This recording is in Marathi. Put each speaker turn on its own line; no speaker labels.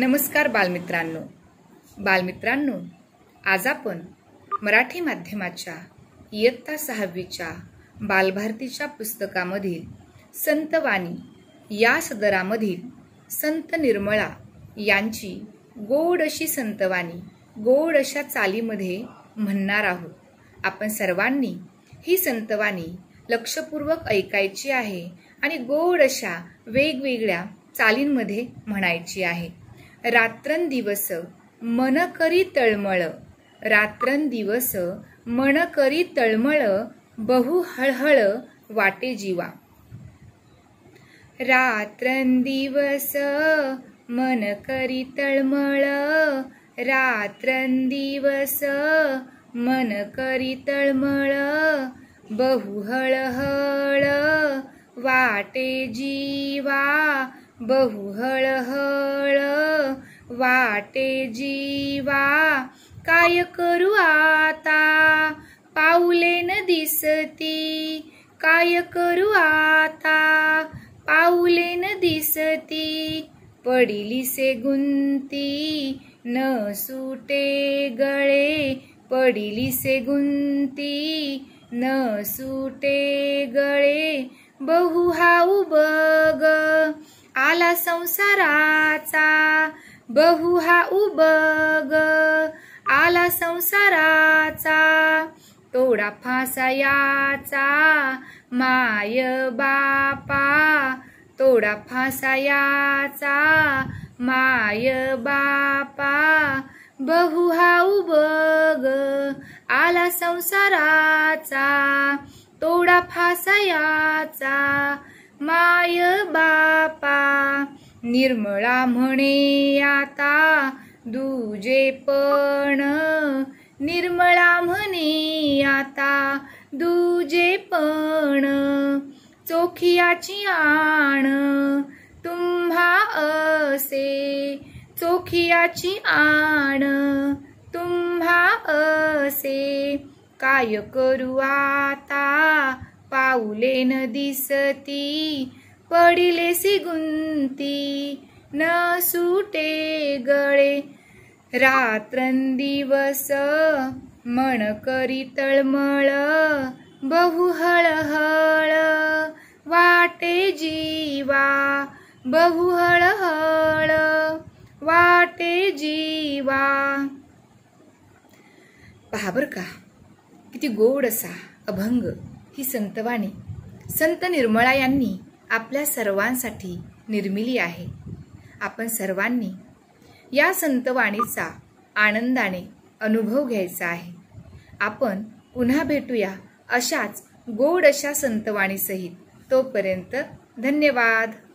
नमस्कार बालमित्रांनो बालमित्रांनो आज आपण मराठी माध्यमाच्या इयत्ता सहावीच्या बालभारतीच्या पुस्तकामधील संतवाणी या सदरामधील संत निर्मळा यांची गोड अशी संतवाणी गोड अशा चालीमध्ये म्हणणार आहोत आपण सर्वांनी ही संतवाणी लक्षपूर्वक ऐकायची आहे आणि गोड अशा वेगवेगळ्या चालींमध्ये म्हणायची आहे रात्रंदिवस मन करी तळमळ रात्रंदिवस मन करी तळमळ बहु हळहळ वाटे जीवा रात्रंदिवस मन करी तळमळ रात्रंदिवस मन करी तळमळ बहु हळहळ वाटे जीवा बहु हळहळ वाटे जीवा काय करू आता पाऊले न दिसती काय करू आता पाऊले न दिसती पडिली से गुंती न सुटे गळे पडिली से गुंती न सुटे गळे बहु हाऊ बग आला संसाराचा बहु हा उबग आला संसाराचा तोडा फासायाचा माय बापा तोडा फासायाचा माय बापा बहु हा उबग आला संसाराचा तोडा फासायाचा माय बापा निर्मळा म्हणे आता दुजे पण निर्मळा म्हणे आता दुजे पण चोखियाची आण तुम्हा असे चोखियाची आण तुम्हा असे काय करू आता पाऊले न दिसती पडिले गुंती न सुटे गळे रात्रंदिवस मन करी तळमळ बहु हळहळ वाटे जीवा बहु हळहळ वाटे जीवा पहा बर का किती गोड असा अभंग ही संतवाणी संत निर्मळा यांनी आपल्या सर्वांसाठी निर्मिली आहे आपण सर्वांनी या संतवाणीचा आनंदाने अनुभव घ्यायचा आहे आपण पुन्हा भेटूया अशाच गोड अशा संतवाणीसहित तोपर्यंत धन्यवाद